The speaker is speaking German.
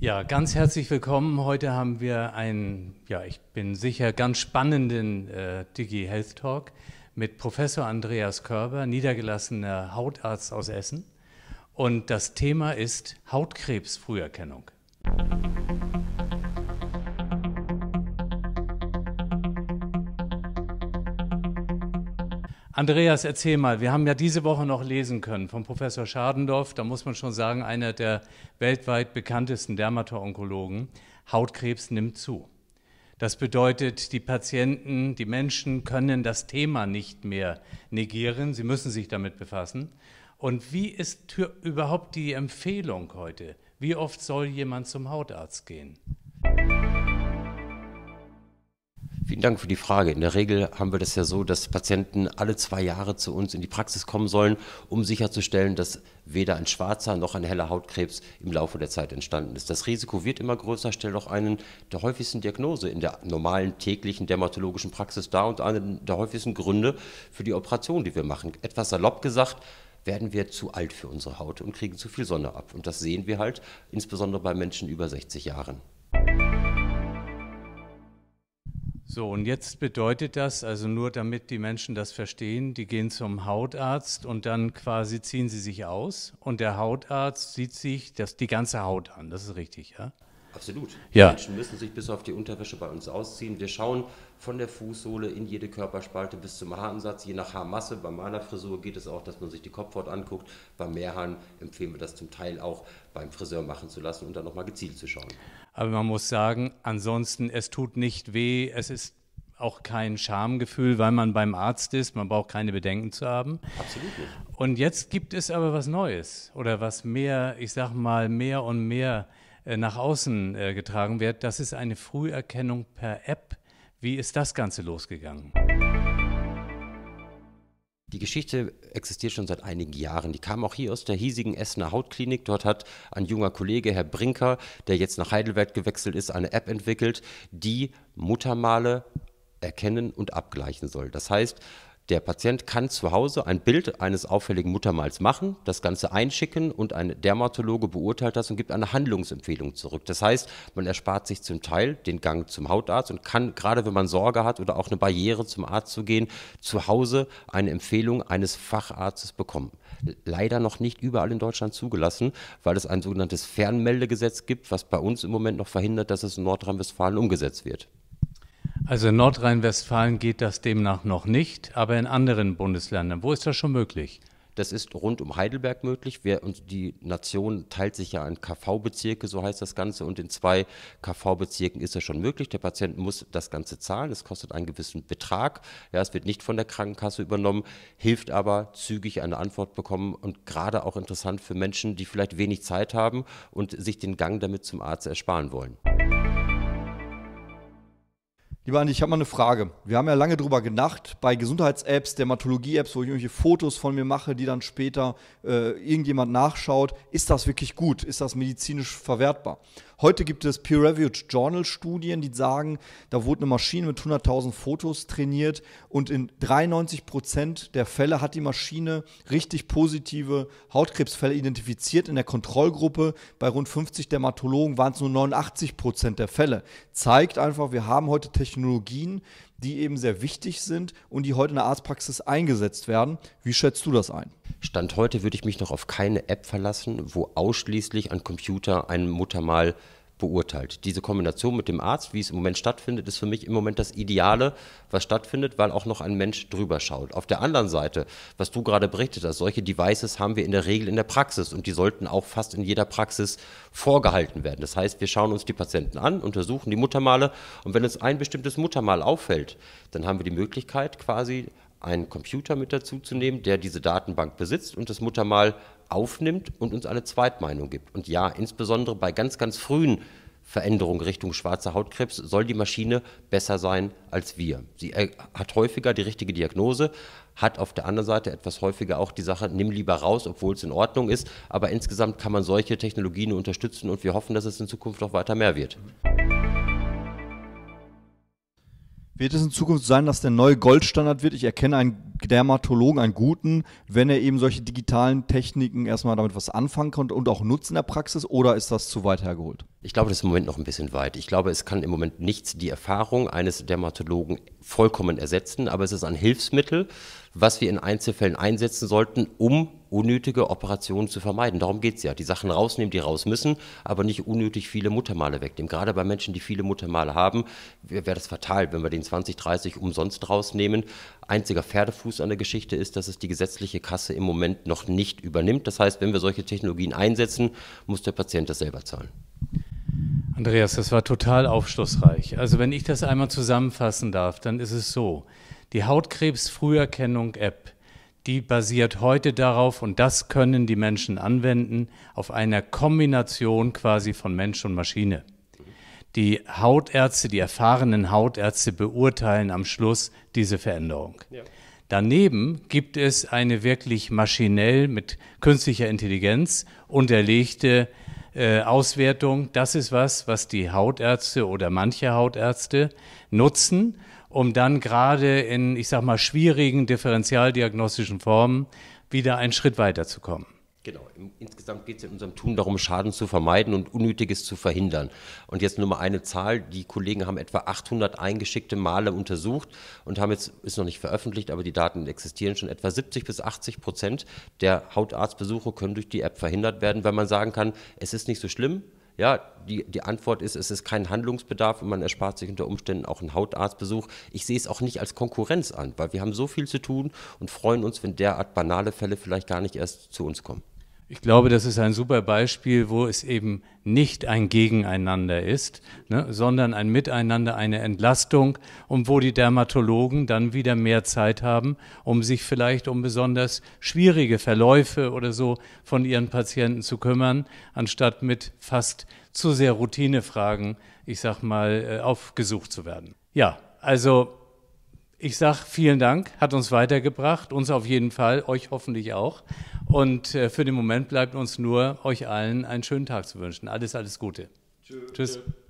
Ja, ganz herzlich willkommen. Heute haben wir einen, ja, ich bin sicher, ganz spannenden äh, Digi Health Talk mit Professor Andreas Körber, niedergelassener Hautarzt aus Essen. Und das Thema ist Hautkrebsfrüherkennung. Andreas, erzähl mal, wir haben ja diese Woche noch lesen können von Professor Schadendorf, da muss man schon sagen, einer der weltweit bekanntesten Dermato-Onkologen, Hautkrebs nimmt zu. Das bedeutet, die Patienten, die Menschen können das Thema nicht mehr negieren, sie müssen sich damit befassen. Und wie ist überhaupt die Empfehlung heute? Wie oft soll jemand zum Hautarzt gehen? Vielen Dank für die Frage. In der Regel haben wir das ja so, dass Patienten alle zwei Jahre zu uns in die Praxis kommen sollen, um sicherzustellen, dass weder ein schwarzer noch ein heller Hautkrebs im Laufe der Zeit entstanden ist. Das Risiko wird immer größer, stellt auch einen der häufigsten Diagnose in der normalen täglichen dermatologischen Praxis dar und einen der häufigsten Gründe für die Operation, die wir machen. Etwas salopp gesagt, werden wir zu alt für unsere Haut und kriegen zu viel Sonne ab. Und das sehen wir halt insbesondere bei Menschen über 60 Jahren. So, und jetzt bedeutet das, also nur damit die Menschen das verstehen, die gehen zum Hautarzt und dann quasi ziehen sie sich aus und der Hautarzt sieht sich das, die ganze Haut an. Das ist richtig, ja? Absolut. Ja. Die Menschen müssen sich bis auf die Unterwäsche bei uns ausziehen. Wir schauen von der Fußsohle in jede Körperspalte bis zum Haaransatz, je nach Haarmasse. Bei meiner Frisur geht es auch, dass man sich die Kopfhaut anguckt. Bei Mehrhaaren empfehlen wir das zum Teil auch beim Friseur machen zu lassen und dann nochmal gezielt zu schauen. Aber man muss sagen, ansonsten, es tut nicht weh, es ist auch kein Schamgefühl, weil man beim Arzt ist, man braucht keine Bedenken zu haben. Absolut nicht. Und jetzt gibt es aber was Neues oder was mehr, ich sag mal, mehr und mehr äh, nach außen äh, getragen wird. Das ist eine Früherkennung per App. Wie ist das Ganze losgegangen? Die Geschichte existiert schon seit einigen Jahren. Die kam auch hier aus der hiesigen Essener Hautklinik. Dort hat ein junger Kollege, Herr Brinker, der jetzt nach Heidelberg gewechselt ist, eine App entwickelt, die Muttermale erkennen und abgleichen soll. Das heißt, der Patient kann zu Hause ein Bild eines auffälligen Muttermals machen, das Ganze einschicken und ein Dermatologe beurteilt das und gibt eine Handlungsempfehlung zurück. Das heißt, man erspart sich zum Teil den Gang zum Hautarzt und kann, gerade wenn man Sorge hat oder auch eine Barriere zum Arzt zu gehen, zu Hause eine Empfehlung eines Facharztes bekommen. Leider noch nicht überall in Deutschland zugelassen, weil es ein sogenanntes Fernmeldegesetz gibt, was bei uns im Moment noch verhindert, dass es in Nordrhein-Westfalen umgesetzt wird. Also in Nordrhein-Westfalen geht das demnach noch nicht, aber in anderen Bundesländern. Wo ist das schon möglich? Das ist rund um Heidelberg möglich. Wir, die Nation teilt sich ja in KV-Bezirke, so heißt das Ganze, und in zwei KV-Bezirken ist das schon möglich. Der Patient muss das Ganze zahlen, es kostet einen gewissen Betrag. Ja, es wird nicht von der Krankenkasse übernommen, hilft aber zügig eine Antwort bekommen und gerade auch interessant für Menschen, die vielleicht wenig Zeit haben und sich den Gang damit zum Arzt ersparen wollen. Lieber Andi, ich habe mal eine Frage. Wir haben ja lange drüber gedacht, bei Gesundheits-Apps, Dermatologie-Apps, wo ich irgendwelche Fotos von mir mache, die dann später äh, irgendjemand nachschaut, ist das wirklich gut? Ist das medizinisch verwertbar? Heute gibt es Peer-Reviewed Journal-Studien, die sagen, da wurde eine Maschine mit 100.000 Fotos trainiert und in 93 der Fälle hat die Maschine richtig positive Hautkrebsfälle identifiziert. In der Kontrollgruppe bei rund 50 Dermatologen waren es nur 89 der Fälle. Zeigt einfach, wir haben heute Technologien, Technologien, die eben sehr wichtig sind und die heute in der Arztpraxis eingesetzt werden. Wie schätzt du das ein? Stand heute würde ich mich noch auf keine App verlassen, wo ausschließlich ein Computer ein Muttermal beurteilt. Diese Kombination mit dem Arzt, wie es im Moment stattfindet, ist für mich im Moment das Ideale, was stattfindet, weil auch noch ein Mensch drüber schaut. Auf der anderen Seite, was du gerade berichtet hast, solche Devices haben wir in der Regel in der Praxis und die sollten auch fast in jeder Praxis vorgehalten werden. Das heißt, wir schauen uns die Patienten an, untersuchen die Muttermale und wenn uns ein bestimmtes Muttermal auffällt, dann haben wir die Möglichkeit quasi einen Computer mit dazu zu nehmen, der diese Datenbank besitzt und das Muttermal aufnimmt und uns eine Zweitmeinung gibt. Und ja, insbesondere bei ganz, ganz frühen Veränderungen Richtung schwarzer Hautkrebs soll die Maschine besser sein als wir. Sie äh, hat häufiger die richtige Diagnose, hat auf der anderen Seite etwas häufiger auch die Sache, nimm lieber raus, obwohl es in Ordnung ist. Aber insgesamt kann man solche Technologien unterstützen und wir hoffen, dass es in Zukunft noch weiter mehr wird. Wird es in Zukunft sein, dass der neue Goldstandard wird? Ich erkenne ein Dermatologen, einen guten, wenn er eben solche digitalen Techniken erstmal damit was anfangen konnte und auch nutzt in der Praxis oder ist das zu weit hergeholt? Ich glaube, das ist im Moment noch ein bisschen weit. Ich glaube, es kann im Moment nichts die Erfahrung eines Dermatologen vollkommen ersetzen, aber es ist ein Hilfsmittel, was wir in Einzelfällen einsetzen sollten, um unnötige Operationen zu vermeiden. Darum geht es ja. Die Sachen rausnehmen, die raus müssen, aber nicht unnötig viele Muttermale wegnehmen. Gerade bei Menschen, die viele Muttermale haben, wäre das fatal, wenn wir den 20, 30 umsonst rausnehmen. Einziger Pferdefuß Fuß an der Geschichte ist, dass es die gesetzliche Kasse im Moment noch nicht übernimmt. Das heißt, wenn wir solche Technologien einsetzen, muss der Patient das selber zahlen. Andreas, das war total aufschlussreich. Also wenn ich das einmal zusammenfassen darf, dann ist es so. Die hautkrebsfrüherkennung app die basiert heute darauf, und das können die Menschen anwenden, auf einer Kombination quasi von Mensch und Maschine. Die Hautärzte, die erfahrenen Hautärzte beurteilen am Schluss diese Veränderung. Ja. Daneben gibt es eine wirklich maschinell mit künstlicher Intelligenz unterlegte äh, Auswertung. Das ist was, was die Hautärzte oder manche Hautärzte nutzen, um dann gerade in, ich sag mal, schwierigen differenzialdiagnostischen Formen wieder einen Schritt weiterzukommen. Genau, Im, insgesamt geht es in unserem Tun darum, Schaden zu vermeiden und Unnötiges zu verhindern. Und jetzt nur mal eine Zahl, die Kollegen haben etwa 800 eingeschickte Male untersucht und haben jetzt, ist noch nicht veröffentlicht, aber die Daten existieren schon, etwa 70 bis 80 Prozent der Hautarztbesuche können durch die App verhindert werden, weil man sagen kann, es ist nicht so schlimm, ja, die, die Antwort ist, es ist kein Handlungsbedarf und man erspart sich unter Umständen auch einen Hautarztbesuch. Ich sehe es auch nicht als Konkurrenz an, weil wir haben so viel zu tun und freuen uns, wenn derart banale Fälle vielleicht gar nicht erst zu uns kommen. Ich glaube, das ist ein super Beispiel, wo es eben nicht ein Gegeneinander ist, ne, sondern ein Miteinander, eine Entlastung und wo die Dermatologen dann wieder mehr Zeit haben, um sich vielleicht um besonders schwierige Verläufe oder so von ihren Patienten zu kümmern, anstatt mit fast zu sehr Routinefragen, ich sag mal, äh, aufgesucht zu werden. Ja, also ich sage vielen Dank, hat uns weitergebracht, uns auf jeden Fall, euch hoffentlich auch. Und äh, für den Moment bleibt uns nur, euch allen einen schönen Tag zu wünschen. Alles, alles Gute. Tschö, Tschüss. Tschö.